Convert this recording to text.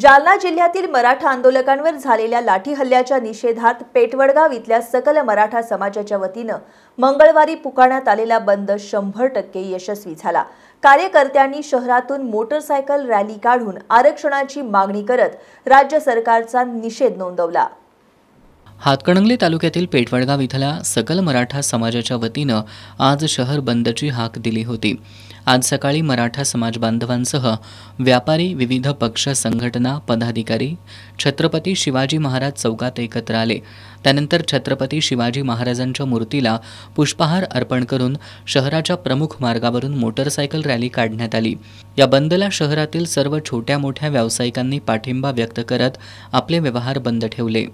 जालना जिल्ह्यातील मराठा आंदोलकांवर झालेल्या लाठी हल्ल्याच्या निषेधात पेटवडगाव इथल्या सकल मराठा समाजाच्या वतीनं मंगळवारी पुकारण्यात आलेला बंद शंभर टक्के यशस्वी झाला कार्यकर्त्यांनी शहरातून मोटरसायकल रॅली काढून आरक्षणाची मागणी करत राज्य सरकारचा निषेध नोंदवला हातकणंगले तालुक्यातील पेटवडगाव इथल्या सकल मराठा समाजाच्या वतीनं आज शहर बंदची हाक दिली होती आज सकाळी मराठा समाज बांधवांसह व्यापारी विविध पक्ष संघटना पदाधिकारी छत्रपती शिवाजी महाराज चौकात एकत्र आले त्यानंतर छत्रपती शिवाजी महाराजांच्या मूर्तीला पुष्पहार अर्पण करून शहराच्या प्रमुख मार्गावरून मोटरसायकल रॅली काढण्यात आली या बंदला शहरातील सर्व छोट्या मोठ्या व्यावसायिकांनी पाठिंबा व्यक्त करत आपले व्यवहार बंद ठेवले